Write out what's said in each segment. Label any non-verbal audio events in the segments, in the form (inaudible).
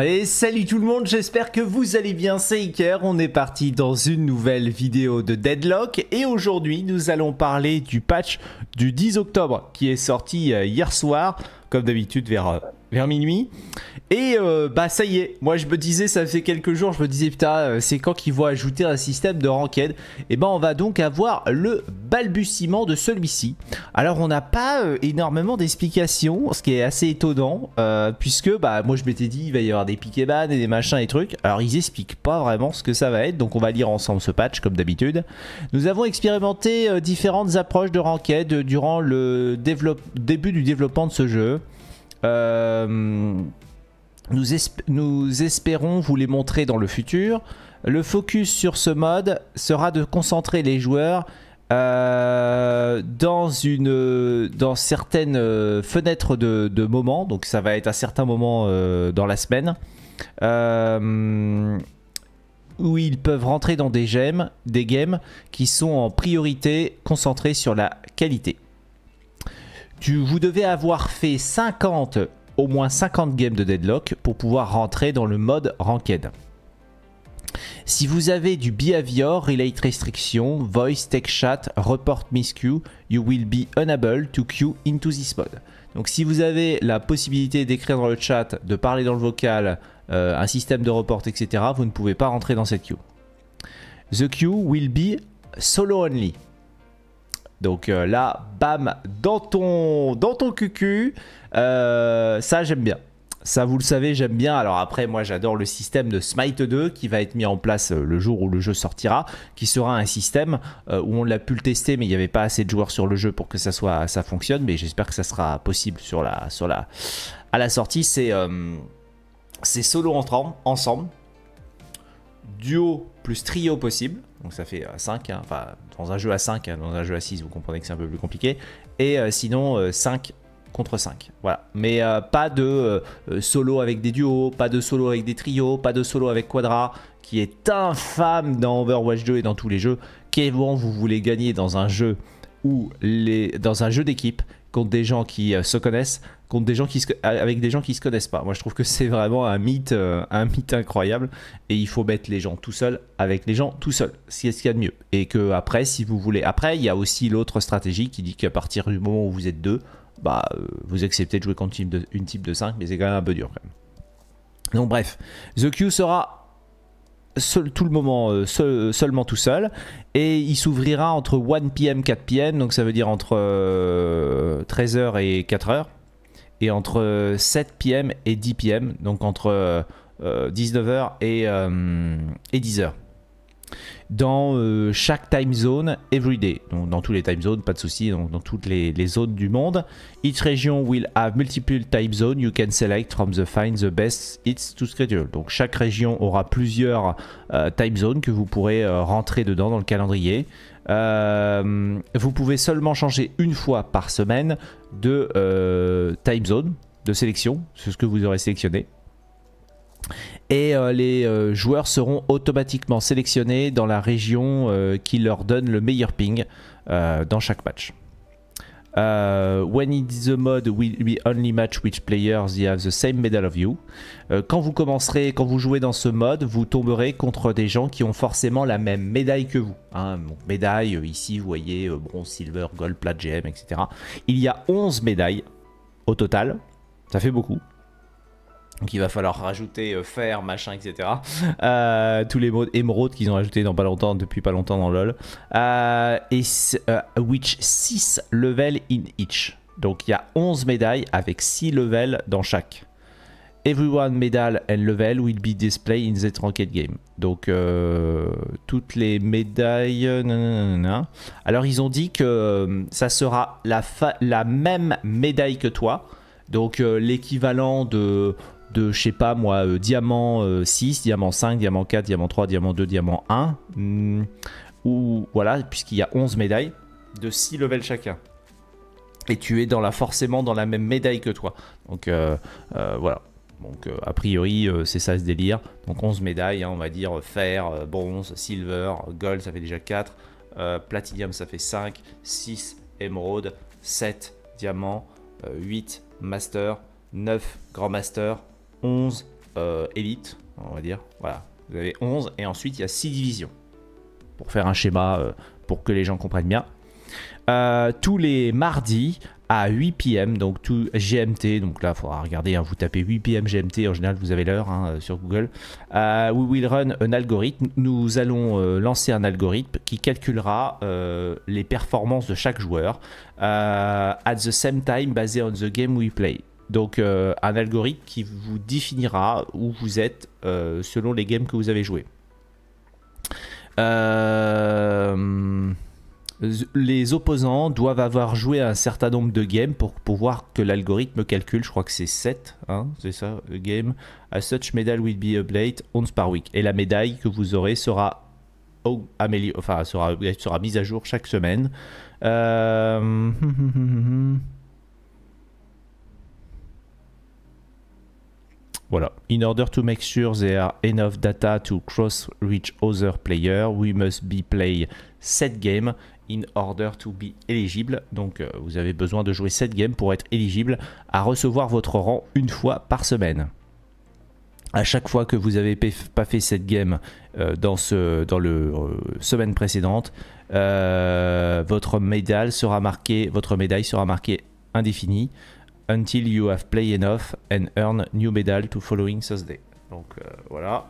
Et salut tout le monde, j'espère que vous allez bien, c'est Iker, on est parti dans une nouvelle vidéo de Deadlock et aujourd'hui nous allons parler du patch du 10 octobre qui est sorti euh, hier soir, comme d'habitude vers vers minuit. Et euh, bah ça y est, moi je me disais, ça fait quelques jours, je me disais putain, euh, c'est quand qu'ils vont ajouter un système de ranked Et eh ben on va donc avoir le balbutiement de celui-ci. Alors on n'a pas euh, énormément d'explications, ce qui est assez étonnant, puisque bah moi je m'étais dit il va y avoir des pikébanes et des machins et trucs. Alors ils expliquent pas vraiment ce que ça va être, donc on va lire ensemble ce patch comme d'habitude. Nous avons expérimenté différentes approches de ranked durant le début du développement de ce jeu. Euh, nous, nous espérons vous les montrer dans le futur. Le focus sur ce mode sera de concentrer les joueurs euh, dans une dans certaines euh, fenêtres de, de, moments donc ça va être à certains moments dans la semaine où ils peuvent rentrer dans des gemmes des games qui sont en priorité concentrés sur la qualité vous devez avoir fait 50, au moins 50 games de Deadlock pour pouvoir rentrer dans le mode Ranked. Si vous avez du behavior, relate restriction, voice, tech chat, report miscue, you will be unable to queue into this mode. Donc si vous avez la possibilité d'écrire dans le chat, de parler dans le vocal, euh, un système de report, etc., vous ne pouvez pas rentrer dans cette queue. The queue will be solo only. Donc euh, là, bam, dans ton, dans ton cucu, euh, ça j'aime bien. Ça, vous le savez, j'aime bien. Alors après, moi, j'adore le système de Smite 2 qui va être mis en place euh, le jour où le jeu sortira, qui sera un système où on l'a pu le tester, mais il n'y avait pas assez de joueurs sur le jeu pour que ça soit, ça fonctionne. Mais j'espère que ça sera possible sur la, sur la, à la sortie. C'est, c'est solo ensemble, duo plus trio possible donc ça fait 5, euh, hein, enfin dans un jeu à 5, hein, dans un jeu à 6, vous comprenez que c'est un peu plus compliqué, et euh, sinon 5 euh, contre 5, voilà. Mais pas de solo avec des duos, pas de solo avec des trios, pas de solo avec Quadra, qui est infâme dans Overwatch 2 et dans tous les jeux. Qu'est-ce vous voulez gagner dans un jeu où les, dans un jeu d'équipe contre des gens qui se connaissent contre des gens qui se, avec des gens qui se connaissent pas. Moi, je trouve que c'est vraiment un mythe, euh, un mythe incroyable. Et il faut mettre les gens tout seul avec les gens tout seuls. C'est ce qu'il y a de mieux. Et que après, si vous voulez, après, il y a aussi l'autre stratégie qui dit qu'à partir du moment où vous êtes deux, bah, euh, vous acceptez de jouer contre une, type de 5, mais c'est quand même un peu dur quand même. Donc bref, The Q sera Seul, tout le moment euh, seulement tout seul et il s'ouvrira entre 1pm 4pm donc ça veut dire entre 13h et 4h et entre 7 p.m. et 10 p.m., donc entre 19h euh, et, 10h euh, dans euh, chaque time zone every day. Donc dans tous les time zones, pas de souci, dans toutes les, les, zones du monde. Each region will have multiple time zones. You can select from the find the best it's to schedule. Donc chaque région aura plusieurs time zones que vous pourrez rentrer dedans dans le calendrier. Euh, vous pouvez seulement changer une fois par semaine de euh, time zone, de sélection, c'est ce que vous aurez sélectionné. Et euh, les joueurs seront automatiquement sélectionnés dans la région qui leur donne le meilleur ping dans chaque match. Euh, when is the mode, we, only match which players have the same medal of you. Euh, quand vous commencerez, quand vous jouez dans ce mode, vous tomberez contre des gens qui ont forcément la même médaille que vous. Hein. médaille, euh, ici vous voyez bronze, silver, gold, plat, gem, etc. Il y a 11 médailles au total. Ça fait beaucoup. Donc, il va falloir rajouter euh, fer, machin, etc. Euh, tous les modes émeraudes qu'ils ont ajoutés dans pas longtemps, depuis pas longtemps dans LoL. Euh, et which 6 levels in each. Donc il y a 11 médailles avec 6 levels dans chaque. Everyone medal and level will be displayed in the ranked game. Donc toutes les médailles... Alors ils ont dit que ça sera la, la même médaille que toi. Donc l'équivalent de de, je sais pas moi, euh, diamant 6, euh, diamant 5, diamant 4, diamant 3, diamant 2, diamant 1, mm, ou voilà, puisqu'il y a 11 médailles, de 6 levels chacun. Et tu es dans la, forcément dans la même médaille que toi. Donc euh, voilà. Donc a priori c'est ça ce délire. Donc 11 médailles, hein, on va dire fer, bronze, silver, gold ça fait déjà 4, platinum ça fait 5, 6 émeraude, 7 diamant, 8 master, 9 grand master, 11 euh, élites, on va dire. Voilà, vous avez 11 et ensuite il y a 6 divisions. Pour faire un schéma, euh, pour que les gens comprennent bien. Euh, tous les mardis à 8 pm, donc tout GMT, donc là il faudra regarder, hein, vous tapez 8 pm GMT, en général vous avez l'heure hein, sur Google. we will run un algorithme, nous allons lancer un algorithme qui calculera les performances de chaque joueur at the same time basé on the game we play. Donc euh, un algorithme qui vous définira où vous êtes euh, selon les games que vous avez joués. Euh, les opposants doivent avoir joué un certain nombre de games pour pouvoir que l'algorithme calcule, je crois que c'est 7, hein, c'est ça, game, a such medal will be updated once par week. Et la médaille que vous aurez sera, enfin, sera, sera mise à jour chaque semaine. (laughs) Voilà. In order to make sure there are enough data to cross-reach other players, we must be play 7 games in order to be eligible. Donc euh, vous avez besoin de jouer 7 games pour être éligible à recevoir votre rang une fois par semaine. À chaque fois que vous n'avez pas fait cette game euh, dans, ce, dans le euh, semaine précédente, votre médaille sera marquée, votre médaille sera marquée indéfinie. Until you have played enough and earn new medal to following Thursday. Donc euh, voilà.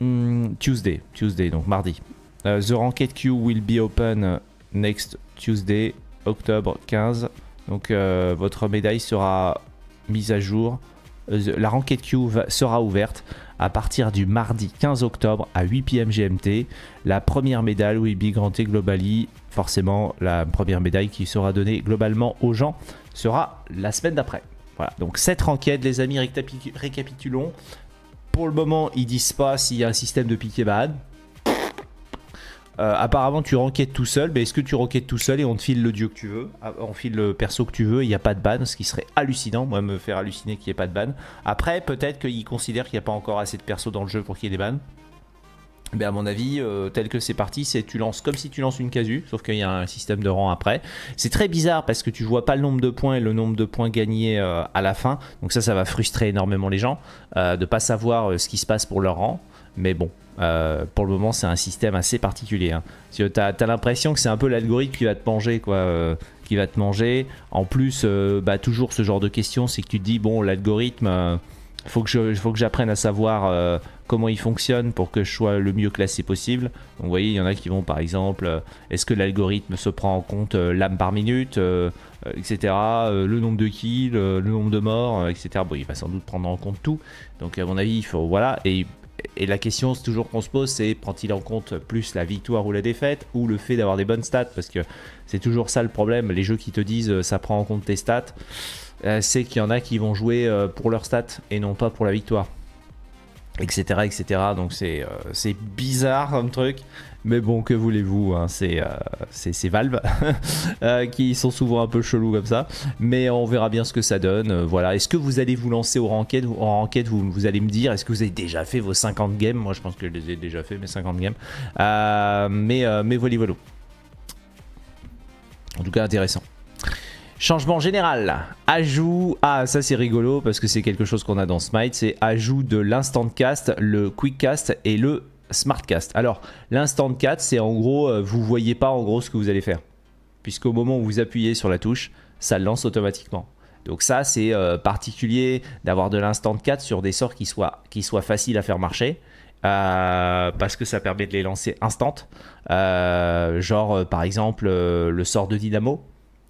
Hmm, Tuesday, Tuesday, donc mardi. Euh, the Ranked Queue will be open next Tuesday, octobre 15. Donc euh, votre médaille sera mise à jour. la Ranked Queue sera ouverte à partir du mardi 15 octobre à 8 pm GMT. La première médaille will be granted globally. Forcément, la première médaille qui sera donnée globalement aux gens sera la semaine d'après. Voilà, donc cette enquête, les amis, récapitulons. Pour le moment, ils disent pas s'il y a un système de piqué ban. Euh, apparemment, tu renquêtes tout seul. Mais est-ce que tu renquêtes tout seul et on te file le dieu que tu veux ah, On file le perso que tu veux. Il n'y a pas de ban, ce qui serait hallucinant. Moi, me faire halluciner qu'il n'y ait pas de ban. Après, peut-être qu'ils considèrent qu'il n'y a pas encore assez de persos dans le jeu pour qu'il y ait des bans ben à mon avis, euh, tel que c'est parti, c'est tu lances comme si tu lances une casu, sauf qu'il y a un système de rang après. C'est très bizarre parce que tu vois pas le nombre de points et le nombre de points gagnés euh, à la fin. Donc ça, ça va frustrer énormément les gens de euh, de pas savoir ce qui se passe pour leur rang. Mais bon, pour le moment, c'est un système assez particulier. Hein. si Tu as, l'impression que c'est un peu l'algorithme qui va te manger, quoi. qui va te manger. En plus, bah, toujours ce genre de question, c'est que tu te dis bon, l'algorithme, faut faut que j'apprenne à savoir comment il fonctionne pour que je sois le mieux classé possible. Donc vous voyez, il y en a qui vont par exemple, euh, est-ce que l'algorithme se prend en compte euh, l'âme par minute, euh, etc., le nombre de kills, le, nombre de morts, etc. Bon, il va sans doute prendre en compte tout. Donc à mon avis, il faut, voilà, et la question c'est toujours qu'on se pose, c'est prend-il en compte plus la victoire ou la défaite ou le fait d'avoir des bonnes stats Parce que c'est toujours ça le problème. Les jeux qui te disent ça prend en compte tes stats, c'est qu'il y en a qui vont jouer pour leurs stats et non pas pour la victoire etc. etc. Donc euh, c'est bizarre comme truc. Mais bon, que voulez-vous, hein, c'est euh, Valve (laughs) euh, qui sont souvent un peu chelou comme ça. Mais on verra bien ce que ça donne. voilà. Est-ce que vous allez vous lancer au ranked En enquête, vous, allez me dire, est-ce que vous avez déjà fait vos 50 games Moi, je pense que je les ai déjà fait, mes 50 games. mais, mais voilà, voilà. En tout cas, intéressant. Changement général, ajout, ah ça c'est rigolo parce que c'est quelque chose qu'on a dans Smite, c'est ajout de l'instant cast, le quick cast et le smart cast. Alors l'instant cast c'est en gros, euh, vous voyez pas en gros ce que vous allez faire, puisqu'au moment où vous appuyez sur la touche, ça lance automatiquement. Donc ça c'est euh, particulier d'avoir de l'instant cast sur des sorts qui soient, qui faciles à faire marcher. Euh, parce que ça permet de les lancer instant. genre par exemple le sort de Dynamo,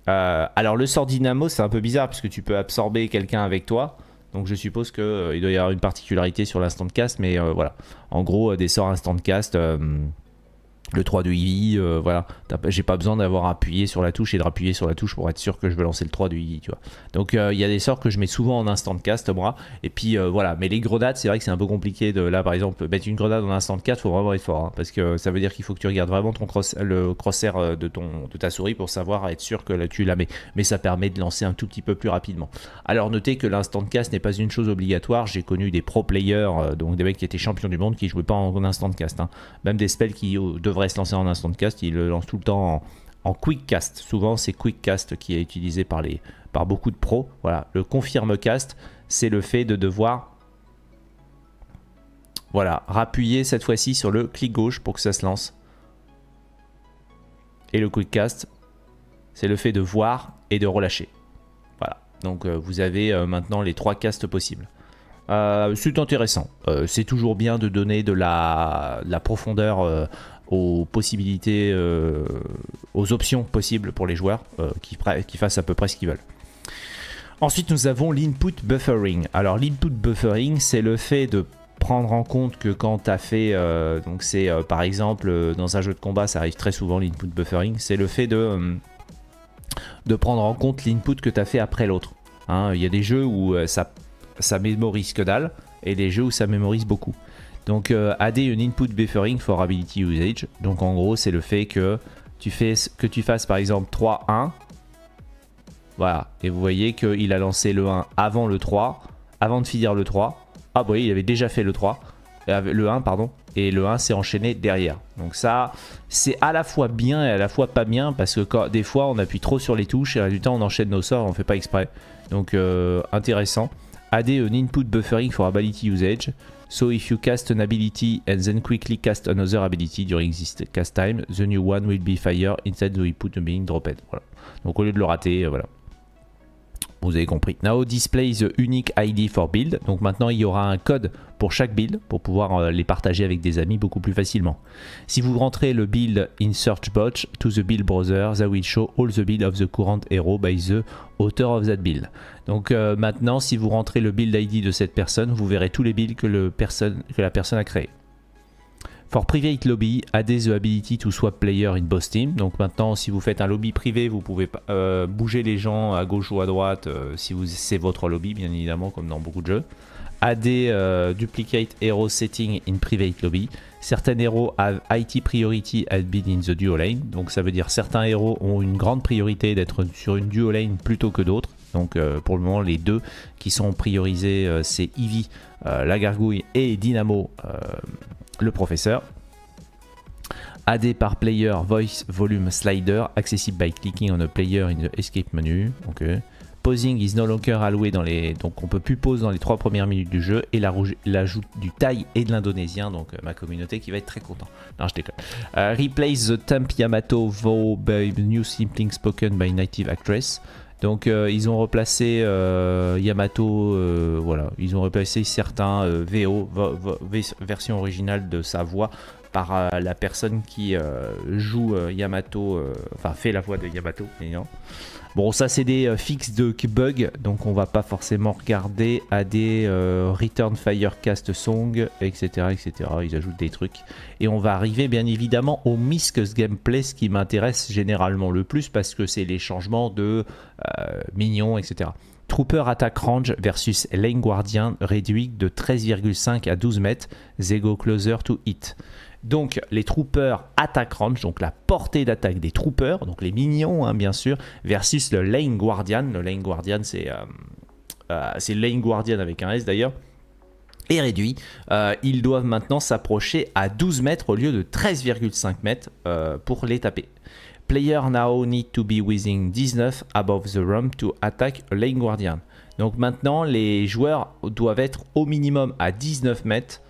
euh, alors le sort dynamo, c'est un peu bizarre puisque tu peux absorber quelqu'un avec toi. Donc je suppose qu'il euh, doit y avoir une particularité sur l'instant de cast, mais euh, voilà. En gros, des sorts instant de cast, le 3 de Eevee, euh, voilà, j'ai pas besoin d'avoir appuyé sur la touche et de rappuyer sur la touche pour être sûr que je vais lancer le 3 de Eevee, tu vois. Donc euh, il y a des sorts que je mets souvent en instant cast, moi, et puis euh, voilà, mais les grenades, c'est vrai que c'est un peu compliqué de, là par exemple, mettre une grenade en instant cast, faut vraiment être fort, hein, parce que ça veut dire qu'il faut que tu regardes vraiment ton cross, le crosshair de, ton, de ta souris pour savoir être sûr que là, tu la mets, mais ça permet de lancer un tout petit peu plus rapidement. Alors notez que l'instant cast n'est pas une chose obligatoire, j'ai connu des pro players, donc des mecs qui étaient champions du monde qui jouaient pas en, instant cast, hein. même des spells qui devraient se lancer en instant cast, il le lance tout le temps en, quick cast, Souvent, c'est quick cast qui est utilisé par, les, par beaucoup de pros. Voilà, le confirme cast c'est le fait de devoir voilà, rappuyer cette fois-ci sur le clic gauche pour que ça se lance. Et le quick cast c'est le fait de voir et de relâcher. Voilà, donc euh, vous avez euh, maintenant les trois castes possibles. Euh, c'est intéressant. c'est toujours bien de donner de la, profondeur aux possibilités, euh, aux options possibles pour les joueurs euh, qui, qui, fassent à peu près ce qu'ils veulent. Ensuite, nous avons l'input buffering. Alors, l'input buffering, c'est le fait de prendre en compte que quand tu as fait, euh, donc c'est par exemple dans un jeu de combat, ça arrive très souvent l'input buffering, c'est le fait de, de prendre en compte l'input que tu as fait après l'autre. Hein. Il y a des jeux où ça, ça mémorise que dalle et des jeux où ça mémorise beaucoup. Donc euh, AD une input buffering for ability usage. Donc en gros, c'est le fait que tu, fais, que tu fasses par exemple 3-1. Voilà. Et vous voyez qu'il a lancé le 1 avant le 3. Avant de finir le 3. Ah voyez, il avait déjà fait le 3. Euh, le 1, pardon. Et le 1 s'est enchaîné derrière. Donc ça, c'est à la fois bien et à la fois pas bien. Parce que des fois, on appuie trop sur les touches et temps, on enchaîne nos sorts. On ne fait pas exprès. Donc euh, intéressant. AD une input buffering for ability usage. So if you cast an ability and then quickly cast another ability during this cast time, the new one will be fired instead the put being dropped. Voilà. Donc au lieu de le rater, euh, voilà vous avez compris. Now display the unique ID for build. Donc maintenant, il y aura un code pour chaque build pour pouvoir euh, les partager avec des amis beaucoup plus facilement. Si vous rentrez le build in search bot to the build browser, that will show all the build of the current hero by the author of that build. Donc euh, maintenant, si vous rentrez le build ID de cette personne, vous verrez tous les builds que, que la personne a créé. For private lobby, add the ability to swap player in boss team. Donc maintenant, si vous faites un lobby privé, vous pouvez euh, bouger les gens à gauche ou à droite euh, si c'est votre lobby, bien évidemment, comme dans beaucoup de jeux. Add euh, duplicate hero setting in private lobby. Certains héros have IT priority at being in the duo lane. Donc ça veut dire certains héros ont une grande priorité d'être sur une duo lane plutôt que d'autres. Donc pour le moment, les deux qui sont priorisés, c'est Eevee, la gargouille et Dynamo le professeur. AD par player, voice, volume, slider, accessible by clicking on a player in the escape menu. Ok. Posing is no longer alloué dans les. Donc on peut plus pause dans les trois premières minutes du jeu. Et l'ajout du Thaï et de l'Indonésien. Donc euh, ma communauté qui va être très content. Non, je déconne. Euh, replace the Temp Yamato Vo by New Simpling Spoken by Native Actress. Donc euh, ils ont replacé euh, Yamato, euh, voilà, ils ont replacé certains VO, version originale de sa voix par la personne qui joue Yamato, enfin fait la voix de Yamato, non. Bon, ça c'est des euh, fixes de bug, donc on va pas forcément regarder à des euh, return fire cast Song, etc., etc. Ils ajoutent des trucs. Et on va arriver bien évidemment au Miscus Gameplay, ce qui m'intéresse généralement le plus, parce que c'est les changements de euh, mignon, etc. Trooper Attack Range versus Lane Guardian réduit de 13,5 à 12 mètres, Zego Closer to Hit. Donc les troopers attaquent range, donc la portée d'attaque des troopers, donc les minions hein, bien sûr, versus le lane guardian. Le lane guardian c'est euh, euh, lane guardian avec un S d'ailleurs est réduit. Euh, ils doivent maintenant s'approcher à 12 mètres au lieu de 13,5 mètres pour les taper. Player now need to be within 19 above the ramp to attack lane guardian. Donc maintenant, les joueurs doivent être au minimum à 19 mètres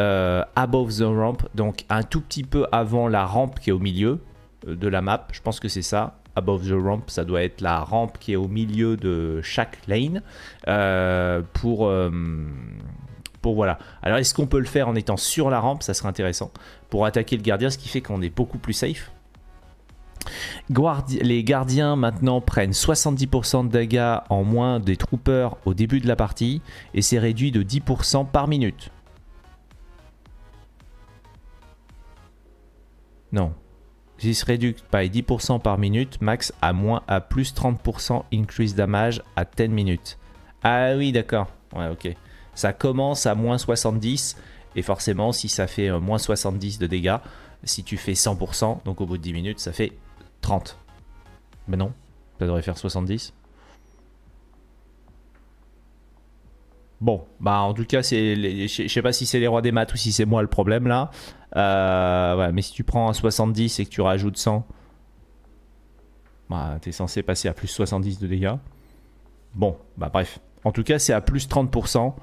euh, above the ramp, donc un tout petit peu avant la rampe qui est au milieu euh, de la map. Je pense que c'est ça. Above the ramp, ça doit être la rampe qui est au milieu de chaque lane euh, pour pour voilà. Alors est-ce qu'on peut le faire en étant sur la rampe Ça serait intéressant pour attaquer le gardien, ce qui fait qu'on est beaucoup plus safe. les gardiens maintenant prennent 70% de dégâts en moins des troopers au début de la partie et c'est réduit de 10% par minute. Non. This réduit by 10% par minute, max à moins à plus 30% increase damage à 10 minutes. Ah oui, d'accord. Ouais, ok. Ça commence à moins 70, et forcément, si ça fait euh, moins 70 de dégâts, si tu fais 100%, donc au bout de 10 minutes, ça fait 30. Mais ben non, ça devrait faire 70. Bon, bah en tout cas, je sais pas si c'est les rois des maths ou si c'est moi le problème là. Euh, mais si tu prends un 70 et que tu rajoutes 100, bah, tu es censé passer à plus 70 de dégâts. Bon, bah bref. En tout cas, c'est à plus 30%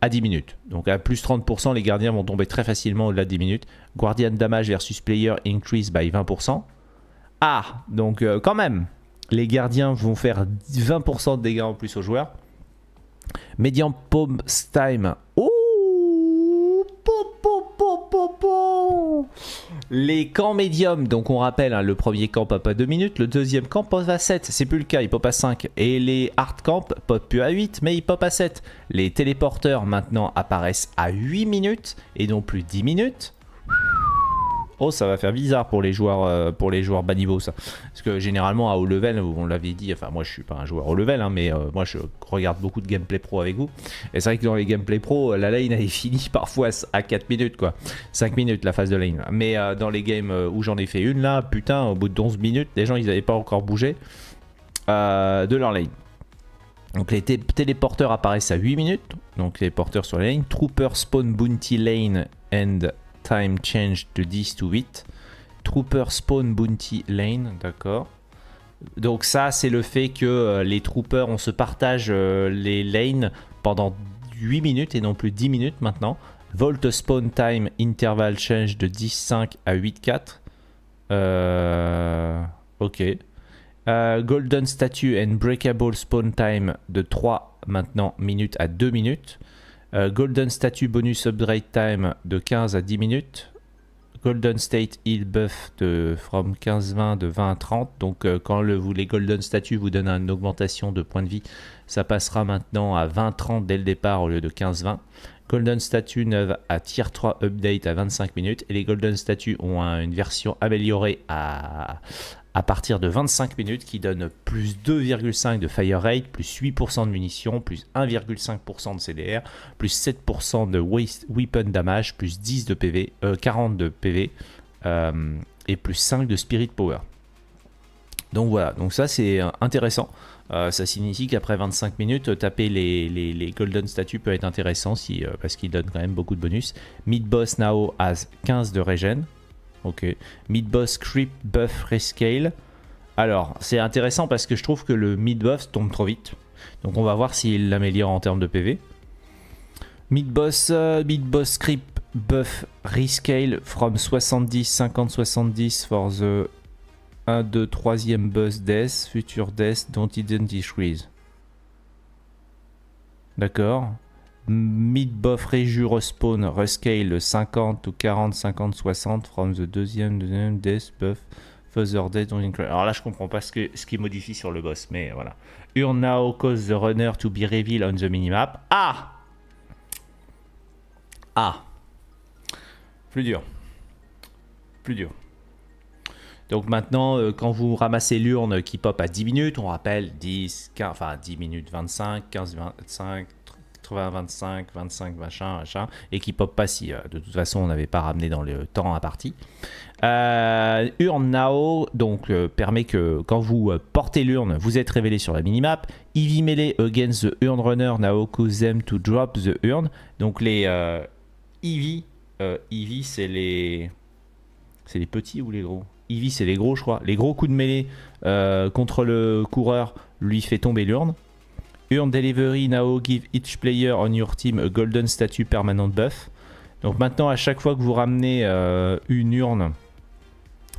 à 10 minutes. Donc à plus 30%, les gardiens vont tomber très facilement au-delà de 10 minutes. Guardian damage versus player increase by 20%. Ah, donc euh, quand même, les gardiens vont faire 20% de dégâts en plus aux joueurs. Median Palm Time. Oh les camps médiums, donc on rappelle, hein, le premier camp pop à 2 minutes, le deuxième camp pop à 7, c'est plus le cas, il pop à 5. Et les hard camp pop plus à 8, mais il pop à 7. Les téléporteurs maintenant apparaissent à 8 minutes et non plus 10 minutes. Oh, ça va faire bizarre pour les joueurs, euh, pour les joueurs bas niveau, ça. Parce que généralement, à haut level, on l'avait dit, enfin, moi je suis pas un joueur haut level, hein, mais euh, moi je regarde beaucoup de gameplay pro avec vous. Et c'est vrai que dans les gameplay pro, euh, la lane (laughs) elle est finie parfois à 4 minutes, quoi. 5 minutes la phase de lane. Mais dans les games où j'en ai fait une, là, putain, au bout de 11 minutes, les gens ils n'avaient pas encore bougé de leur lane. Donc les téléporteurs apparaissent à 8 minutes. Donc les porteurs sur la lane. Trooper spawn bounty lane and time change de 10 to 8. Trooper spawn bounty lane, d'accord. Donc ça, c'est le fait que euh, les troopers, on se partage euh, les lanes pendant 8 minutes et non plus 10 minutes maintenant. Volt spawn time interval change de 10.5 à 8.4. Euh, ok. golden statue and breakable spawn time de 3 maintenant minutes à 2 minutes. Euh, Golden Statue bonus upgrade time de 15 à 10 minutes. Golden State Heal Buff de from 15-20 de 20 30. Donc euh, quand les Golden Statue vous donnent une augmentation de points de vie, ça passera maintenant à 20-30 dès le départ au lieu de 15-20. Golden Statue 9 à tier 3 update à 25 minutes. Et les Golden Statues ont une version améliorée à, à partir de 25 minutes qui donne plus 2,5 de fire rate, plus 8% de munitions, plus 1,5% de CDR, plus 7% de weapon damage, plus 10 de PV, 40 euh, de PV euh, et plus 5 de spirit power. Donc voilà, donc ça c'est euh, intéressant. ça signifie qu'après 25 minutes, taper les, golden statues peut être intéressant parce qu'il donne quand même beaucoup de bonus. Mid boss now has 15 de regen, Ok. Mid-boss, creep, buff, rescale. Alors, c'est intéressant parce que je trouve que le mid-boss tombe trop vite. Donc on va voir s'il l'améliore en termes de PV. Mid-boss, euh, mid-boss, creep, buff, rescale from 70, 50, 70 for the 1, 2, 3e boss death, future death, don't identity D'accord. Mid buff Reju, Respawn, Rescale 50 ou 40, 50, 60 from the deuxième, deuxième, Death, Buff, Further Death. Alors là, je comprends pas ce que ce qui modifie sur le boss, mais voilà. urna now cause the runner to be revealed on the minimap. Ah Ah Plus dur. Plus dur. Donc maintenant, euh, quand vous ramassez l'urne qui pop à 10 minutes, on rappelle 10, 15, enfin 10 minutes 25, 15, 25, 25, 25, machin, machin, et qui pop pas si euh, de toute façon on n'avait pas ramené dans le temps à partie. Euh, urne Now donc euh, permet que quand vous euh, portez l'urne, vous êtes révélé sur la minimap. Eevee melee against the urn runner now cause them to drop the urn. Donc les Eevee, Ivy c'est les c'est les petits ou les gros Eevee c'est les gros je crois. Les gros coups de mêlée contre le coureur lui fait tomber l'urne. Urn Delivery now give each player on your team a golden statue permanent buff. Donc maintenant, à chaque fois que vous ramenez euh, une urne,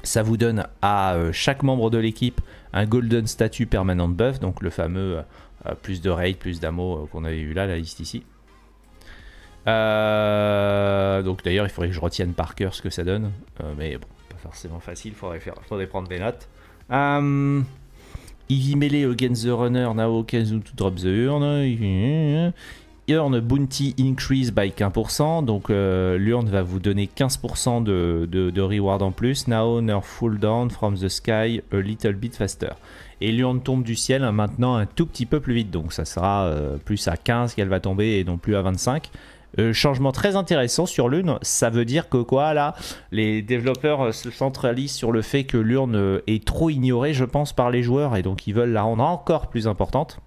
ça vous donne à euh, chaque membre de l'équipe un golden statue permanent buff, donc le fameux euh, plus de raid, plus d'ammo qu'on avait eu là, la liste ici. donc d'ailleurs, il faudrait que je retienne par cœur ce que ça donne, mais bon, pas forcément facile, il faudrait, faudrait, prendre des notes. Ivy Melee against the runner, now occasion to drop the urn. Urn bounty increase by 15%, donc euh, l'urne va vous donner 15% de, reward en plus. Now nerf full down from the sky a little bit faster. Et l'urne tombe du ciel hein, maintenant un tout petit peu plus vite, donc ça sera euh, plus à 15 qu'elle va tomber et non plus à 25. Euh, changement très intéressant sur l'une Ça veut dire que quoi là Les développeurs euh, se centralisent sur le fait que l'urne euh, est trop ignorée, je pense, par les joueurs et donc ils veulent la rendre encore plus importante.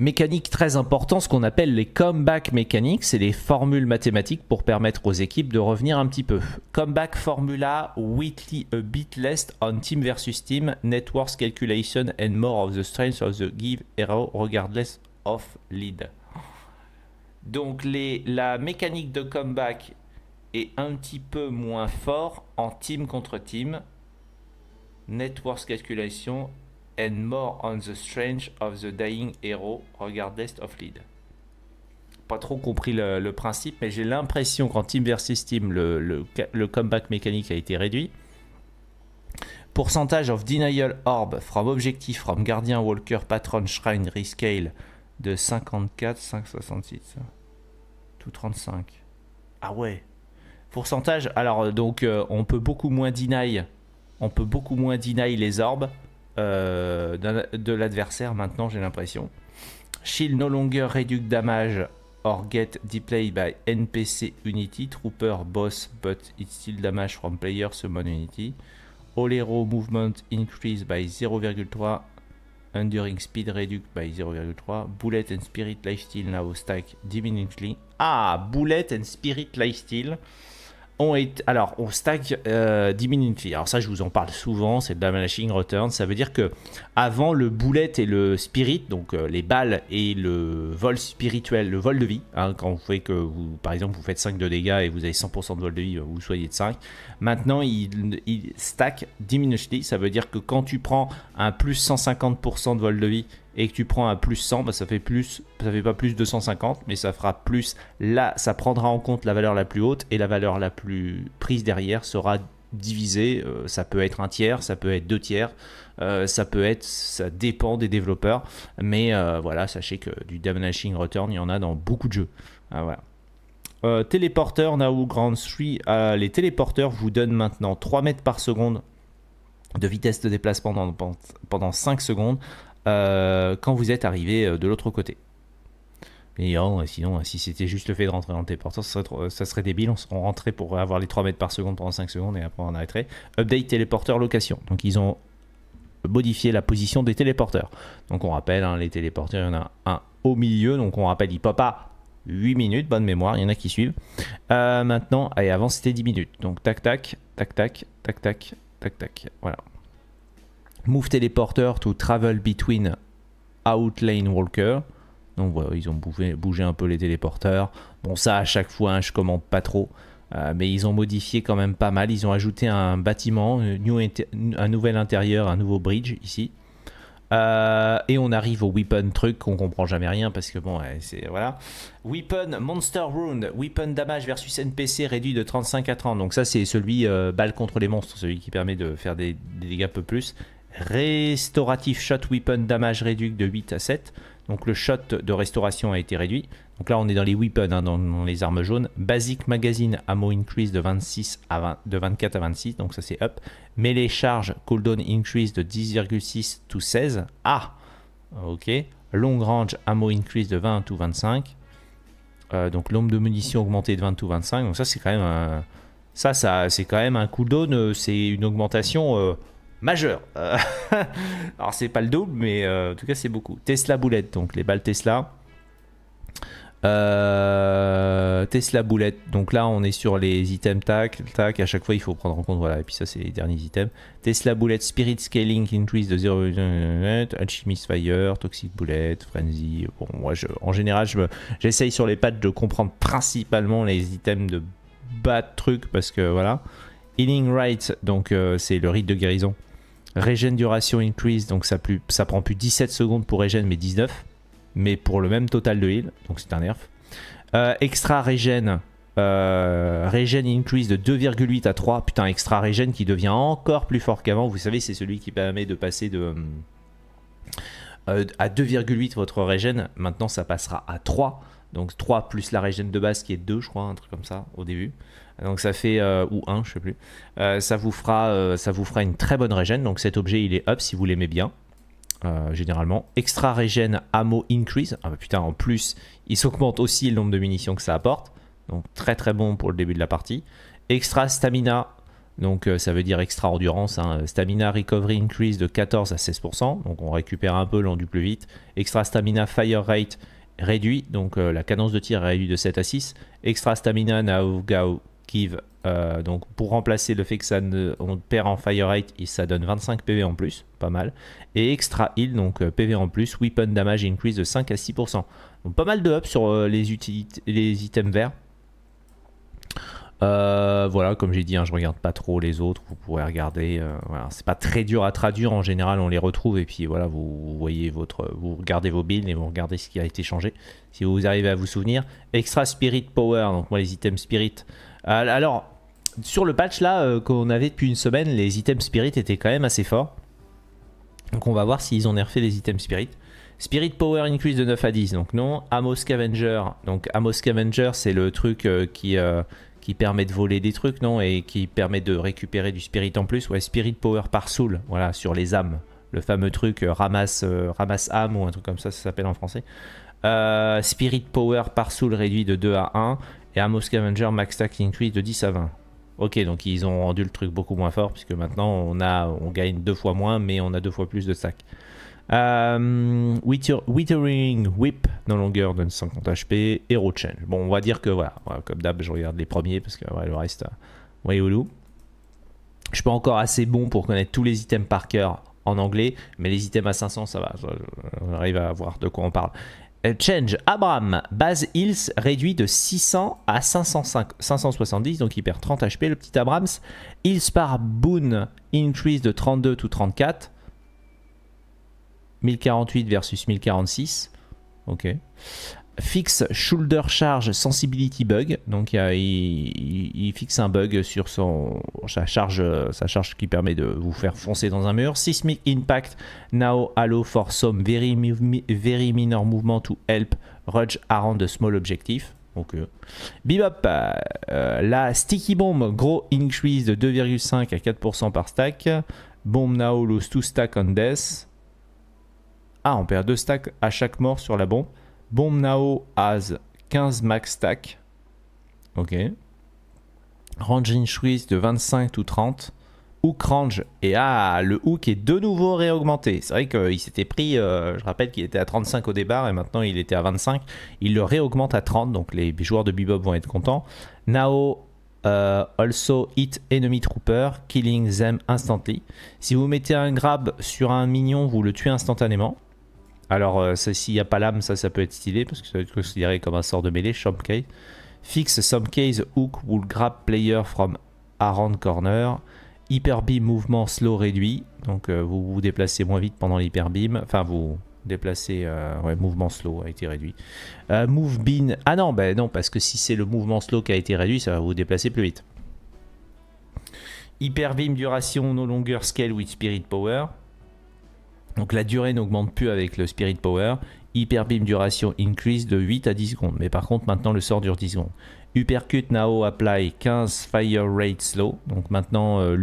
Mécanique très importante, ce qu'on appelle les comeback mécaniques, c'est les formules mathématiques pour permettre aux équipes de revenir un petit peu. Comeback formula, weekly a bit less on team versus team, worth calculation and more of the strength of the give hero regardless of lead. Donc les, la mécanique de comeback est un petit peu moins fort en team contre team. Network calculation and more on the strange of the dying hero regardless of lead. Pas trop compris le, principe, mais j'ai l'impression qu'en team versus team, le, comeback mécanique a été réduit. Pourcentage of denial orb from objective from guardian walker patron shrine rescale de 54, 566. Tout 35. Ah ouais. Pourcentage. Alors euh, donc euh, on peut beaucoup moins deny. On peut beaucoup moins deny les orbes euh, de l'adversaire maintenant j'ai l'impression. Shield no longer reduce damage or get deployed by NPC unity. Trooper boss but it still damage from player summon unity. All movement increase by 0,3 Enduring Speed reduced by 0,3. Bullet and Spirit Lifesteal now stack diminutely. Ah, Bullet and Spirit Lifesteal. Alors, on stack euh, Alors, ça, je vous en parle souvent, c'est Diminishing Return. Ça veut dire que avant le bullet et le spirit, donc euh, les balles et le vol spirituel, le vol de vie, hein, quand vous faites que vous, par exemple, vous faites 5 de dégâts et vous avez 100% de vol de vie, vous soyez de 5. Maintenant, il, stack diminutively Ça veut dire que quand tu prends un plus 150% de vol de vie et que tu prends un plus 100, bah, ça fait plus, ça fait pas plus 250, mais ça fera plus. Là, ça prendra en compte la valeur la plus haute et la valeur la plus prise derrière sera divisée. Euh, ça peut être un tiers, ça peut être deux tiers, euh, ça peut être, ça dépend des développeurs. Mais euh, voilà, sachez que du diminishing return, il y en a dans beaucoup de jeux. Ah, voilà. téléporteur Now Grand 3. les téléporteurs vous donnent maintenant 3 mètres par seconde de vitesse de déplacement pendant, pendant 5 secondes euh, quand vous êtes arrivé euh, de l'autre côté. Et oh, sinon, euh, si c'était juste le fait de rentrer dans le téléporteur, ça serait, débile. On rentrait pour avoir les 3 mètres par seconde pendant 5 secondes et après on arrêterait. Update téléporteur location. Donc ils ont modifié la position des téléporteurs. Donc on rappelle, hein, les téléporteurs, il y en a un au milieu. Donc on rappelle, il pop pas 8 minutes, bonne mémoire, il y en a qui suivent. maintenant, avant c'était 10 minutes. Donc tac tac, tac tac, tac tac, tac tac. Voilà. Move Teleporter to Travel Between Outlane Walker. Donc voilà, ils ont bougé, un peu les téléporteurs. Bon, ça à chaque fois, hein, je commande pas trop. Euh, mais ils ont modifié quand même pas mal. Ils ont ajouté un bâtiment, euh, un nouvel intérieur, un nouveau bridge ici. Euh, et on arrive au weapon truc qu'on comprend jamais rien parce que bon, c'est voilà. Weapon Monster Wound, Weapon Damage versus NPC réduit de 35 à 30. Donc ça c'est celui balle contre les monstres, celui qui permet de faire des dégâts un peu plus. Restauratif shot weapon damage réduit de 8 à 7. Donc le shot de restauration a été réduit. Donc là on est dans les weapons, hein, dans, les armes jaunes. Basic magazine ammo increase de, 26 à 24 à 26, donc ça c'est up. Melee charge cooldown increase de 10,6 to 16. Ah Ok. Long range ammo increase de 20 to 25. donc l'ombre de munitions augmentée de 20 to 25. Donc ça c'est quand même un... Ça, ça c'est quand même un cooldown, euh, c'est une augmentation... Euh, majeur. Euh, (laughs) alors c'est pas le double, mais euh, en tout cas c'est beaucoup. Tesla boulette, donc les balles Tesla. Euh, Tesla boulette, donc là on est sur les items tac, tac, à chaque fois il faut prendre en compte, voilà, et puis ça c'est les derniers items. Tesla boulette, Spirit Scaling Increase de 0 Alchemist Fire, Toxic boulette, Frenzy. Bon, moi je, en général j'essaye sur les pattes de comprendre principalement les items de bas trucs parce que voilà. Healing Right, donc c'est le rite de guérison Regen duration increase, donc ça, prend plus 17 secondes pour Regen, mais 19. Mais pour le même total de heal, donc c'est un nerf. Euh, extra Regen, euh, Regen increase de 2,8 à 3. Putain, extra Regen qui devient encore plus fort qu'avant. Vous savez, c'est celui qui permet de passer de. Euh, euh, à 2,8 votre régène, Maintenant, ça passera à 3. Donc 3 plus la Regen de base qui est 2, je crois, un truc comme ça au début. Donc ça fait, euh, ou 1, je sais plus, euh, ça, vous fera, euh, ça vous fera une très bonne régène. Donc cet objet, il est up si vous l'aimez bien, généralement. Extra régène, ammo increase. Ah bah putain, en plus, il s'augmente aussi le nombre de munitions que ça apporte. Donc très très bon pour le début de la partie. Extra stamina, donc ça veut dire extra endurance. Hein. Stamina recovery increase de 14 à 16%. Donc on récupère un peu, l'endu plus vite. Extra stamina fire rate réduit. Donc la cadence de tir réduit de 7 à 6. Extra stamina go euh, donc pour remplacer le fait que ça on perd en fire rate, ça donne 25 PV en plus, pas mal. Et extra heal, donc euh, PV en plus, weapon damage increase de 5 à 6%. Donc pas mal de up sur euh, les, les items verts. voilà, comme j'ai dit, hein, je regarde pas trop les autres. Vous pourrez regarder. c'est pas très dur à traduire. En général, on les retrouve et puis voilà, vous, vous, voyez votre, vous regardez vos builds et vous regardez ce qui a été changé. Si vous arrivez à vous souvenir, extra spirit power. Donc moi, les items spirit, euh, alors, sur le patch là euh, qu'on avait depuis une semaine, les items spirit étaient quand même assez forts. Donc on va voir s'ils ont nerfé les items spirit. Spirit Power increase de 9 à 10, donc non. Amos Scavenger, donc Amos Scavenger c'est le truc euh, qui, qui permet de voler des trucs, non Et qui permet de récupérer du spirit en plus. Ouais, Spirit Power par soul, voilà, sur les âmes. Le fameux truc ramasse, ramasse âme ou un truc comme ça, ça s'appelle en français. Spirit Power par soul réduit de 2 à 1 et Amos Max Stack increase de 10 à 20. Ok, donc ils ont rendu le truc beaucoup moins fort, puisque maintenant on, a, on gagne deux fois moins, mais on a deux fois plus de stack. Euh, Withering Whip dans longueur donne 50 HP. Hero Change. Bon, on va dire que voilà, comme d'hab, je regarde les premiers parce que le reste, voyez Je loup. Je suis pas encore assez bon pour connaître tous les items par cœur en anglais, mais les items à 500, ça va. on arrive à voir de quoi on parle. Euh, change, Abraham Base Hills réduit de 600 à 570, donc il perd 30 HP le petit Abrams. Hills par Boon, increase de 32 to 34. 1048 versus 1046. Ok fix shoulder charge sensibility bug. Donc il, fixe un bug sur son, sa, charge, sa charge qui permet de vous faire foncer dans un mur. Seismic impact now allow for some very, very minor movement to help Rudge around the small objectif. Donc, euh, euh, la Sticky Bomb, gros increase de 2,5 à 4% par stack. Bomb now lose 2 stack on death. Ah, on perd 2 stacks à chaque mort sur la bombe. Bomb now has 15 max stack. Ok. Range Swiss de 25 ou 30. Hook range. Et ah, le hook est de nouveau réaugmenté. C'est vrai qu'il s'était pris, euh, je rappelle qu'il était à 35 au départ et maintenant il était à 25. Il le réaugmente à 30, donc les joueurs de Bebop vont être contents. Now euh, also hit enemy trooper, killing them instantly. Si vous mettez un grab sur un minion, vous le tuez instantanément. Alors, euh, s'il n'y a pas l'âme, ça, ça peut être stylé, parce que ça va être considéré comme un sort de mêlée, Shop Case. Fix some case hook will grab player from around corner. Hyper beam mouvement slow réduit. Donc euh, vous vous déplacez moins vite pendant l'hyper beam. Enfin vous déplacez euh, ouais, mouvement slow a été réduit. move beam... Ah non, ben non, parce que si c'est le mouvement slow qui a été réduit, ça va vous déplacer plus vite. Hyper beam duration no longer scale with spirit power. Donc la durée n'augmente plus avec le Spirit Power. Hyper Beam duration increase de 8 à 10 secondes. Mais par contre, maintenant le sort dure 10 secondes. Hypercut Now Apply 15 Fire Rate Slow. Donc maintenant, euh,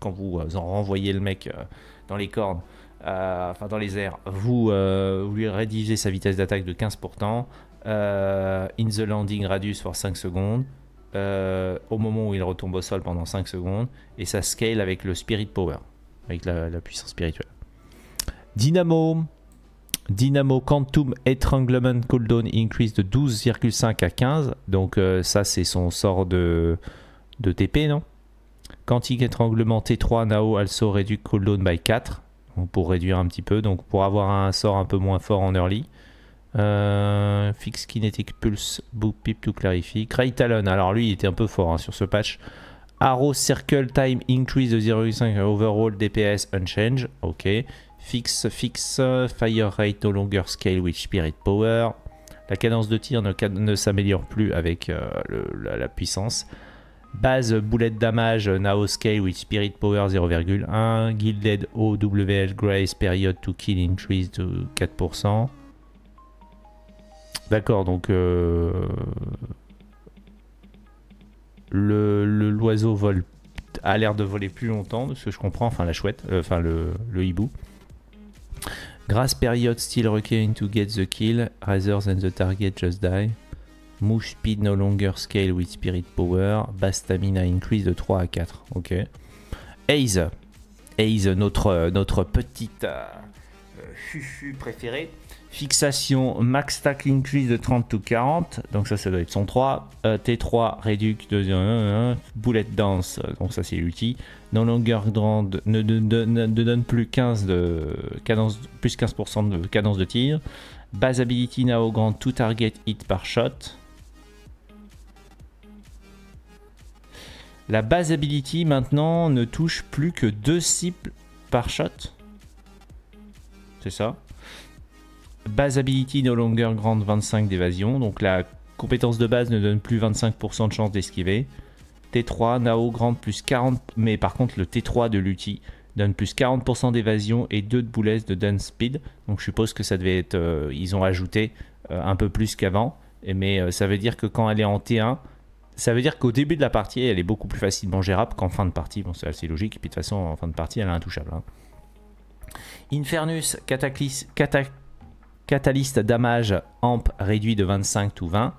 quand euh, vous, en renvoyez le mec euh, dans les cornes, euh, enfin dans les airs, vous, lui rédigez sa vitesse d'attaque de 15%. in the Landing Radius for 5 secondes. au moment où il retombe au sol pendant 5 secondes. Et ça scale avec le Spirit Power, avec la puissance spirituelle. Dynamo, Dynamo Quantum Etranglement Cooldown Increase de 12,5 à 15. Donc euh, ça c'est son sort de, TP, non Quantique Étranglement T3 Now also réduit cooldown by 4. pour réduire un petit peu, donc pour avoir un sort un peu moins fort en early. Euh, Fix Kinetic Pulse, Book Pip to Clarify. Cray Talon, alors lui il était un peu fort hein, sur ce patch. Arrow Circle Time Increase de 0,5 Overall DPS Unchanged. Ok. Fix, fix, euh, fire rate no longer scale with spirit power. La cadence de tir ne, s'améliore plus avec euh, la, puissance. Base boulette damage now scale with spirit power 0,1. Gilded OWL grace period to kill increase to 4%. D'accord, donc euh, le l'oiseau a l'air de voler plus longtemps, de ce que je comprends, enfin la chouette, enfin le, le hibou. Grass period still requiring to get the kill, rather than the target just die. Mouche speed no longer scale with spirit power. bastamina stamina increase de 3 à 4. Ok. Aze. Aze, notre, notre petite euh, fufu préférée. Fixation max stack increase de 30 to 40. Donc ça, ça doit être son 3. Euh, T3 réduc de boulette bullet euh, Donc ça, c'est l'outil. Non longueur grande ne, donne plus 15 de cadence, plus 15% de cadence de tir. Base ability now grand to target hit par shot. La base ability maintenant ne touche plus que deux cibles par shot. C'est ça. Base Ability no longer grande, 25 d'évasion, donc la compétence de base ne donne plus 25% de chance d'esquiver. T3, Nao grande, plus 40, mais par contre le T3 de l'outil donne plus 40% d'évasion et 2 de boulets de dance speed. Donc je suppose que ça devait être, euh, ils ont ajouté euh, un peu plus qu'avant, mais euh, ça veut dire que quand elle est en T1, ça veut dire qu'au début de la partie, elle est beaucoup plus facilement gérable qu'en fin de partie. Bon, c'est assez logique. Et puis de toute façon, en fin de partie, elle est intouchable. Hein. Infernus, Cataclysme, Cataclysme Catalyst damage amp réduit de 25 to 20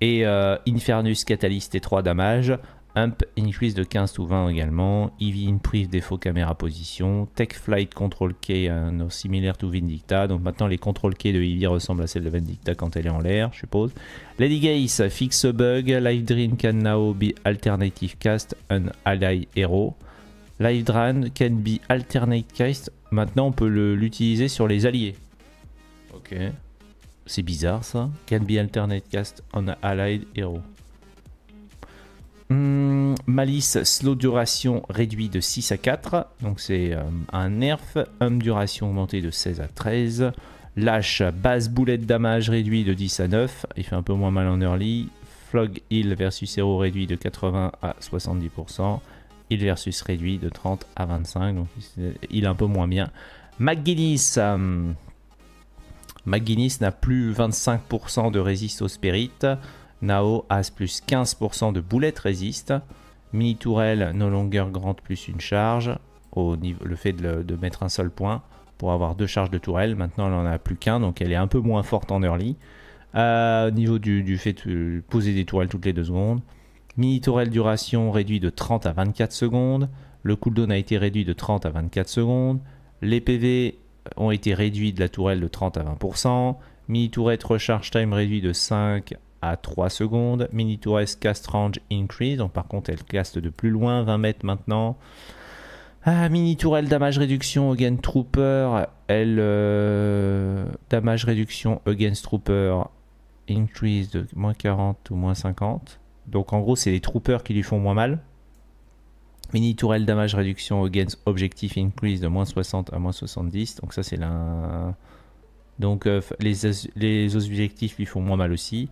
et euh, Infernus Catalyst T3 damage amp increase de 15 to 20 également Eevee Imprive défaut caméra position Tech Flight Control k euh, similaire to Vindicta donc maintenant les control k de Eevee ressemblent à celles de Vindicta quand elle est en l'air je suppose Lady Gaze fixe bug Live Dream can now be alternative cast an ally hero Live Drain can be alternate cast maintenant on peut l'utiliser sur les alliés c'est bizarre ça. Can be alternate cast on a allied hero. Hmm, malice, slow duration réduit de 6 à 4. Donc c'est euh, un nerf. Hum duration augmentée de 16 à 13. Lâche, base boulette damage réduit de 10 à 9. Il fait un peu moins mal en early. Flog heal versus hero réduit de 80 à 70%. Heal versus réduit de 30 à 25. Donc il est un peu moins bien. McGuinness. Hum, McGuinness n'a plus 25% de résistance au spirit. Nao a plus 15% de boulette résiste. Mini Tourelle No Longer grande plus une charge. Au niveau, le fait de, mettre un seul point pour avoir deux charges de tourelle. Maintenant, elle en a plus qu'un, donc elle est un peu moins forte en early. Euh, au niveau du, du, fait de poser des tourelles toutes les deux secondes. Mini tourelle duration réduit de 30 à 24 secondes. Le cooldown a été réduit de 30 à 24 secondes. Les PV euh, ont été réduits de la tourelle de 30 à 20%. Mini tourette recharge time réduit de 5 à 3 secondes. Mini tourette cast range increase. Donc par contre elle caste de plus loin, 20 mètres maintenant. Ah, mini tourelle damage réduction against trooper. Elle euh, damage réduction against trooper increase de moins 40 ou moins 50. Donc en gros c'est les troopers qui lui font moins mal. Mini tourelle damage réduction against objectif increase de moins 60 à moins 70. Donc ça c'est là. Donc euh, les, autres objectifs lui font moins mal aussi.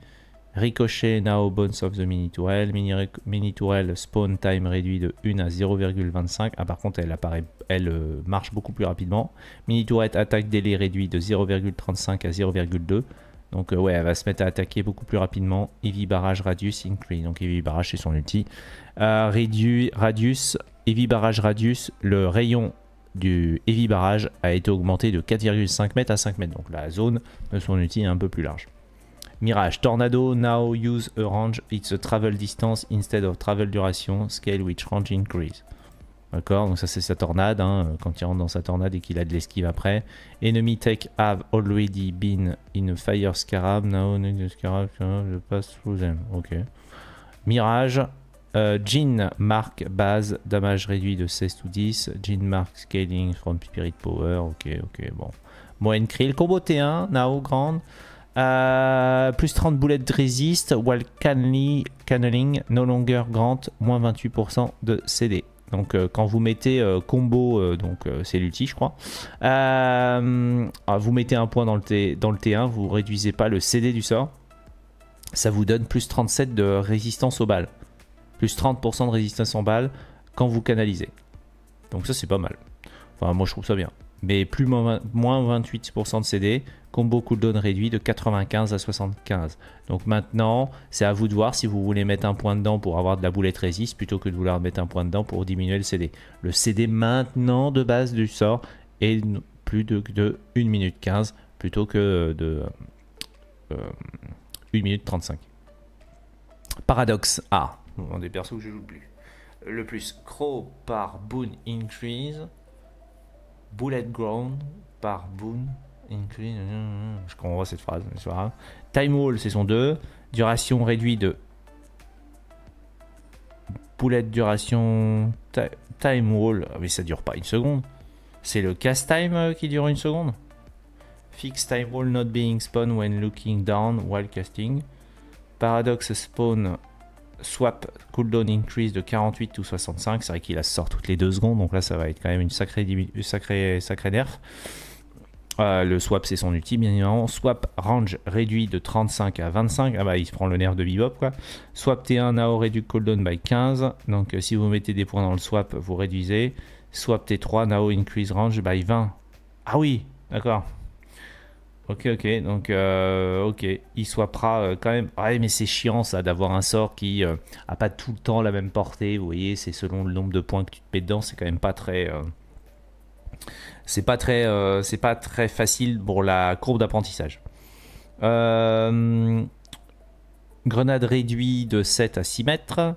Ricochet now bones of the mini tourelle. Mini, mini tourelle spawn time réduit de 1 à 0,25. Ah par contre elle apparaît, elle euh, marche beaucoup plus rapidement. Mini tourette attaque délai réduit de 0,35 à 0,2. Donc euh, ouais, elle va se mettre à attaquer beaucoup plus rapidement. Heavy Barrage, Radius, increase. Donc Heavy Barrage, c'est son ulti. Euh, Radius, Heavy Barrage, Radius, le rayon du Heavy Barrage a été augmenté de 4,5 mètres à 5 mètres. Donc la zone de son ulti est un peu plus large. Mirage, Tornado, now use a range, it's a travel distance instead of travel duration, scale which range increase. D'accord Donc ça c'est sa tornade, hein, euh, quand il rentre dans sa tornade et qu'il a de l'esquive après. Enemy tech have already been in a fire scarab, now need scarab, je passe through them. Ok. Mirage, euh, Jean, mark base, damage réduit de 16 to 10, Jean, mark scaling from spirit power, ok ok bon. Moen Krill, combo T1, Nao grande. Euh, plus 30 boulettes de résiste, while canly, canneling, no longer grant, moins 28% de CD. Donc euh, quand vous mettez euh, combo, euh, donc c'est l'ulti je crois, ah, vous mettez un point dans le, T, 1 vous réduisez pas le CD du sort, ça vous donne plus 37 de résistance aux balles. Plus 30% de résistance en balles quand vous canalisez. Donc ça c'est pas mal. Enfin moi je trouve ça bien. Mais plus moins 28% de CD combo cooldown réduit de 95 à 75. Donc maintenant, c'est à vous de voir si vous voulez mettre un point dedans pour avoir de la boulette résiste plutôt que de vouloir mettre un point dedans pour diminuer le CD. Le CD maintenant de base du sort est plus de, 1 minute 15 plutôt que de 1 euh, minute 35. Paradoxe A. Un des persos que je joue le plus. Le plus. Crow par Boon Increase. Bullet Ground par Boon Hum, hum, je comprends cette phrase, Time Wall, saison 2. Duration réduite de. poulette duration. Time Wall. Mais ah ça dure pas une seconde. C'est le cast time euh, qui dure une seconde. Fixed time wall not being spawned when looking down while casting. Paradox spawn swap cooldown increase de 48 ou 65. C'est vrai qu'il la sort toutes les deux secondes, donc là ça va être quand même une sacrée, sacrée nerf. Ah, le swap, c'est son outil, bien évidemment. Swap range réduit de 35 à 25. Ah bah, il se prend le nerf de Bebop, quoi. Swap T1 Nao réduit cooldown by 15. Donc, euh, si vous mettez des points dans le swap, vous réduisez. Swap T3 NAO increase range by 20. Ah oui, d'accord. Ok, ok, donc, euh, ok, il swappera euh, quand même. Ouais, mais c'est chiant ça d'avoir un sort qui a pas tout le temps la même portée. Vous voyez, c'est selon le nombre de points que tu te mets dedans, c'est quand même pas très c'est pas très, euh, c'est pas très facile pour la courbe d'apprentissage. Euh, grenade réduite de 7 à 6 mètres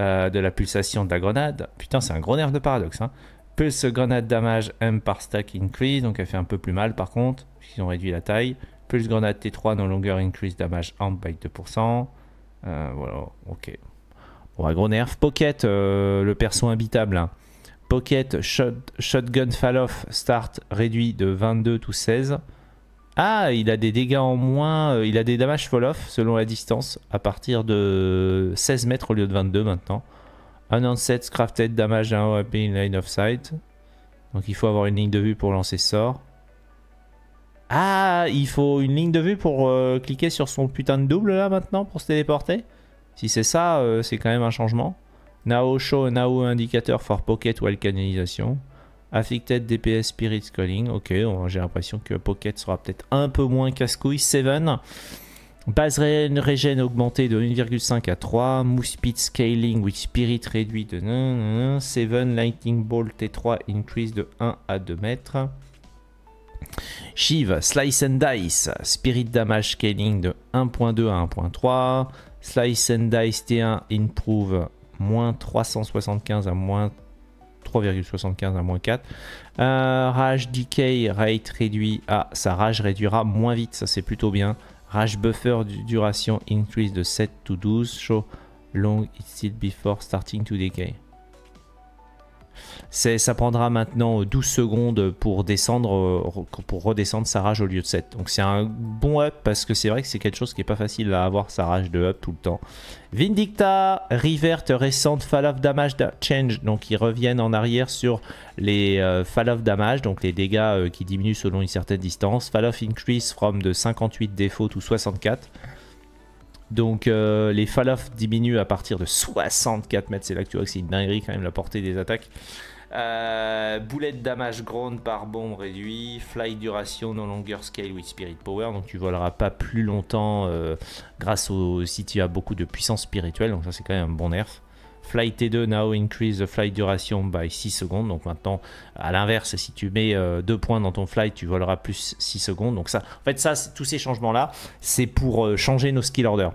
euh, de la pulsation de la grenade. Putain, c'est un gros nerf de paradoxe. Hein. Plus grenade damage M par stack increase, donc elle fait un peu plus mal par contre, puisqu'ils ont réduit la taille. Plus grenade T3 non longueur increase damage amp by 2%. voilà, ok. Bon, un gros nerf. Pocket, le perso habitable, hein. Pocket shot, Shotgun Falloff Start réduit de 22 à 16. Ah, il a des dégâts en moins, euh, il a des damages fall-off selon la distance à partir de 16 mètres au lieu de 22 maintenant. Un onset crafted damage à OAP in line of sight. Donc il faut avoir une ligne de vue pour lancer sort. Ah, il faut une ligne de vue pour euh, cliquer sur son putain de double là maintenant pour se téléporter Si c'est ça, euh, c'est quand même un changement. Now show now indicator for pocket while canalisation. Affected DPS Spirit scaling. Ok, j'ai l'impression que Pocket sera peut-être un peu moins casse-couille. Seven. Base regen augmenté de 1,5 à 3. Move Speed Scaling with Spirit réduit de 7. Lightning bolt T3 increase de 1 à 2 mètres. Shiv, Slice and Dice, Spirit Damage Scaling de 1.2 à 1.3, Slice and Dice T1 Improve moins 375 à moins 3,75 à moins 4. Euh, rage decay rate réduit à sa rage réduira moins vite, ça c'est plutôt bien. Rage buffer duration increase de 7 to 12, show long it before starting to decay ça prendra maintenant 12 secondes pour descendre, euh, pour redescendre sa rage au lieu de 7. Donc c'est un bon up parce que c'est vrai que c'est quelque chose qui est pas facile à avoir sa rage de up tout le temps. Vindicta, Revert récente, Fall of Damage Change. Donc ils reviennent en arrière sur les euh, Fall of Damage, donc les dégâts euh, qui diminuent selon une certaine distance. Fall of Increase from de 58 défauts ou 64. Donc les Fall diminuent à partir de 64 mètres, c'est là que tu vois c'est une dinguerie quand même la portée des attaques. Euh, boulette damage ground par bombe réduit, Flight duration non longer scale with spirit power, donc tu voleras pas plus longtemps euh, grâce au si tu as beaucoup de puissance spirituelle, donc ça c'est quand même un bon nerf. Flight T2 now increase the flight duration by 6 secondes. Donc maintenant, à l'inverse, si tu mets 2 euh, points dans ton flight, tu voleras plus 6 secondes. Donc ça, en fait, ça, tous ces changements-là, c'est pour changer nos skill Order.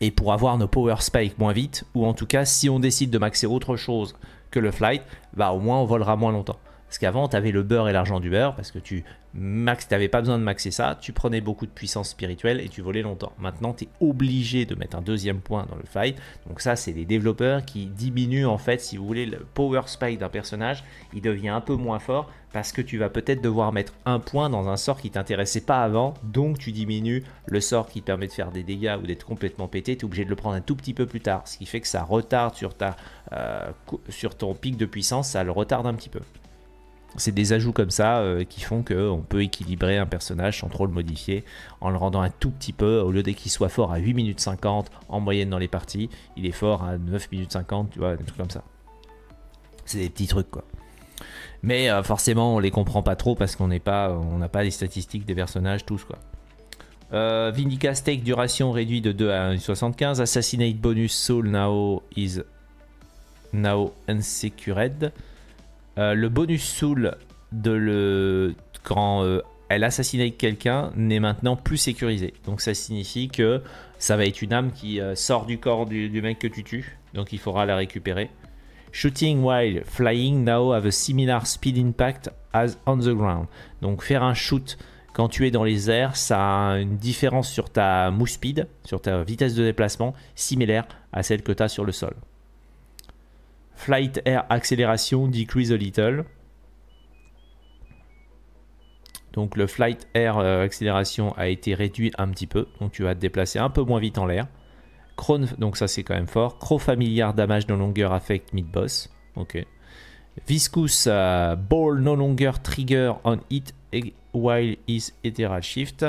Et pour avoir nos power spike moins vite, ou en tout cas, si on décide de maxer autre chose que le flight, bah, au moins on volera moins longtemps. Parce qu'avant, tu avais le beurre et l'argent du beurre, parce que tu max, t'avais pas besoin de maxer ça, tu prenais beaucoup de puissance spirituelle et tu volais longtemps. Maintenant, tu es obligé de mettre un deuxième point dans le fight. Donc ça, c'est les développeurs qui diminuent, en fait, si vous voulez, le power spike d'un personnage. Il devient un peu moins fort parce que tu vas peut-être devoir mettre un point dans un sort qui t'intéressait pas avant. Donc tu diminues le sort qui te permet de faire des dégâts ou d'être complètement pété. Tu es obligé de le prendre un tout petit peu plus tard. Ce qui fait que ça retarde sur, ta, euh, sur ton pic de puissance, ça le retarde un petit peu c'est des ajouts comme ça euh, qui font qu'on peut équilibrer un personnage sans trop le modifier en le rendant un tout petit peu, au lieu dès qu'il soit fort à 8 minutes 50 en moyenne dans les parties, il est fort à 9 minutes 50, tu vois, des trucs comme ça. C'est des petits trucs quoi. Mais euh, forcément on les comprend pas trop parce qu'on n'est pas, on n'a pas les statistiques des personnages tous quoi. Euh, Vindica Steak duration réduite de 2 à 1,75. Assassinate bonus Soul now is now unsecured. Euh, le bonus soul de le quand euh, elle assassinait quelqu'un n'est maintenant plus sécurisé. Donc ça signifie que ça va être une âme qui euh, sort du corps du, mec que tu tues. Donc il faudra la récupérer. Shooting while flying now have a similar speed impact as on the ground. Donc faire un shoot quand tu es dans les airs, ça a une différence sur ta move speed, sur ta vitesse de déplacement, similaire à celle que tu as sur le sol. Flight air acceleration decrease a little. Donc le flight air euh, accélération a été réduit un petit peu. Donc tu vas te déplacer un peu moins vite en l'air. donc ça c'est quand même fort. Crow familiar damage no longer affect mid boss. Ok. Viscous euh, ball no longer trigger on hit e-, while is ethereal shift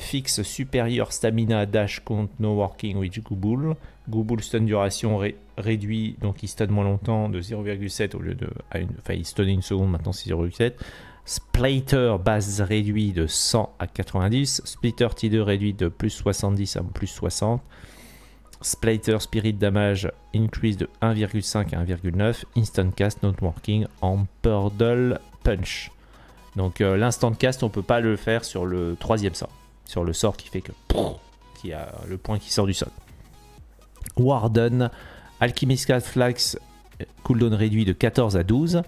fixe supérieur stamina dash compte no working with Google. Google stun duration réduit, donc il stun moins longtemps de 0,7 au lieu de. une, enfin, il stun une seconde, maintenant c'est 0,7. Splater base réduit de 100 à 90. Splitter T2 réduit de plus 70 à plus 60. Splater Spirit Damage increase de 1,5 à 1,9. Instant Cast Not Working en Purdle Punch. Donc euh, l'instant cast, on peut pas le faire sur le troisième sort sur le sort qui fait que qui a le point qui sort du sol. Warden, Alchemist Flax, cooldown réduit de 14 à 12.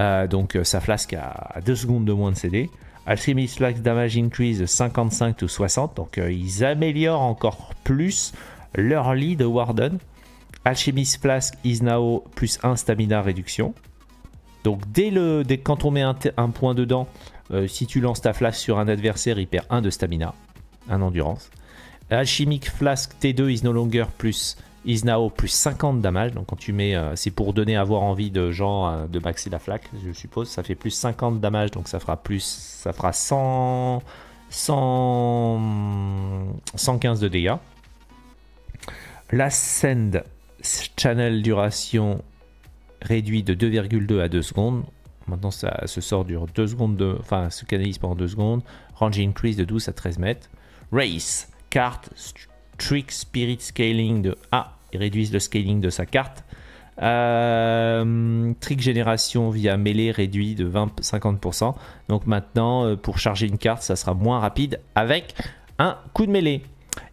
Euh, donc euh, sa flasque a 2 secondes de moins de CD. Alchemist Flax Damage Increase de 55 ou 60. Donc euh, ils améliorent encore plus leur lead de Warden. Alchemist Flask is now plus 1 stamina réduction. Donc dès le, dès, quand on met un point dedans, euh, si tu lances ta flasque sur un adversaire, il perd 1 de stamina, 1 endurance. Alchimique flask T2 is no longer plus is now plus 50 damage. Donc quand tu mets, euh, c'est pour donner à avoir envie de gens euh, de maxer la flaque, je suppose. Ça fait plus 50 damage, donc ça fera plus, ça fera 100, 115 de dégâts. send channel duration réduit de 2,2 à 2 secondes. Maintenant, ça, ce sort dure 2 secondes, de, enfin, se canalise pendant 2 secondes. Range increase de 12 à 13 mètres. Race, carte, trick, spirit scaling de A. Ils réduisent le scaling de sa carte. Euh, trick génération via mêlée réduit de 20, 50%. Donc maintenant, euh, pour charger une carte, ça sera moins rapide avec un coup de mêlée.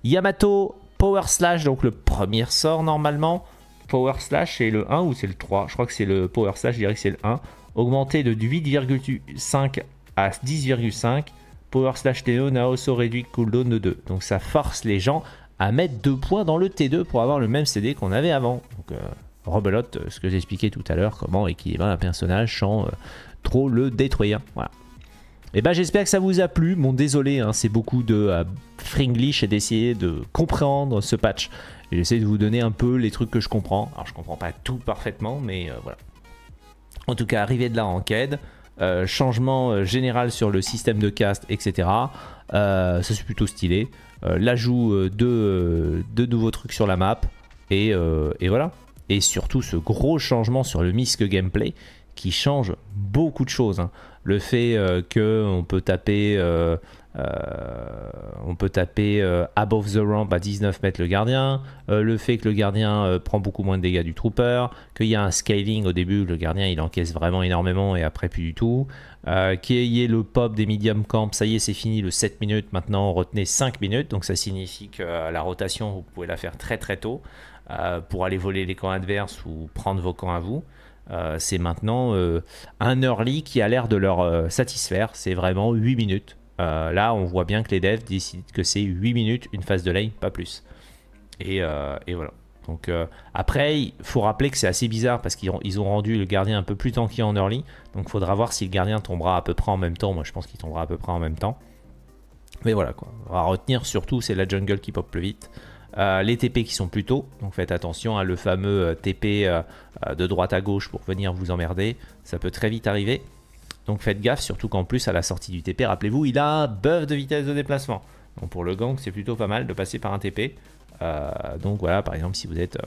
Yamato Power Slash, donc le premier sort normalement. Power Slash, c'est le 1 ou c'est le 3 Je crois que c'est le Power Slash, je dirais que c'est le 1 augmenté de 8,5 à 10,5. Power slash TO n'a aussi réduit cooldown e de 2. Donc ça force les gens à mettre 2 points dans le T2 pour avoir le même CD qu'on avait avant. Donc euh, rebelote euh, ce que j'expliquais tout à l'heure, comment équilibrer un personnage sans euh, trop le détruire. Voilà. Et eh ben j'espère que ça vous a plu. Bon désolé, hein, c'est beaucoup de fringlish et d'essayer de comprendre ce patch. J'essaie de vous donner un peu les trucs que je comprends. Alors je comprends pas tout parfaitement, mais voilà. En tout cas, arrivée de la enquête euh, quête, changement euh, général sur le système de cast, etc. Euh, ça c'est plutôt stylé. L'ajout de, nouveaux trucs sur la map. Et, voilà. Et surtout ce gros changement sur le misque gameplay qui change beaucoup de choses. Hein. Le fait qu'on peut taper euh, on peut taper euh, above the ramp à 19 mètres le gardien, euh, le fait que le gardien prend beaucoup moins de dégâts du trooper, qu'il y a un scaling au début, le gardien il encaisse vraiment énormément et après plus du tout, qu'il y ait le pop des medium camp, ça y est c'est fini le 7 minutes, maintenant retenez 5 minutes, donc ça signifie que la rotation vous pouvez la faire très très tôt pour aller voler les camps adverses ou prendre vos camps à vous. c'est maintenant un early qui a l'air de leur satisfaire. C'est vraiment 8 minutes euh, là, on voit bien que les devs décident que c'est 8 minutes, une phase de lane, pas plus. Et, euh, voilà. Donc euh, après, il faut rappeler que c'est assez bizarre parce qu'ils ont, rendu le gardien un peu plus tanky en early. Donc faudra voir si le gardien tombera à peu près en même temps. Moi, je pense qu'il tombera à peu près en même temps. Mais voilà quoi. À retenir surtout, c'est la jungle qui pop plus vite. les TP qui sont plus tôt, donc faites attention à le fameux TP de droite à gauche pour venir vous emmerder, ça peut très vite arriver. Donc faites gaffe, surtout qu'en plus à la sortie du TP, rappelez-vous, il a buff de vitesse de déplacement. Donc pour le gang, c'est plutôt pas mal de passer par un TP. Euh, donc voilà, par exemple, si vous êtes, euh,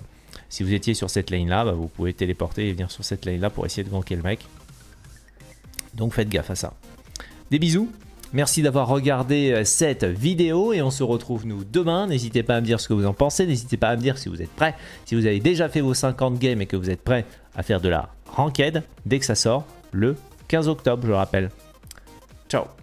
si vous étiez sur cette lane là, bah, vous pouvez téléporter et venir sur cette lane là pour essayer de ganker le mec. Donc faites gaffe à ça. Des bisous. Merci d'avoir regardé euh, cette vidéo et on se retrouve nous demain. N'hésitez pas à me dire ce que vous en pensez, n'hésitez pas à me dire si vous êtes prêts, si vous avez déjà fait vos 50 games et que vous êtes prêts à faire de la ranked dès que ça sort le 15 octobre, je rappelle. Ciao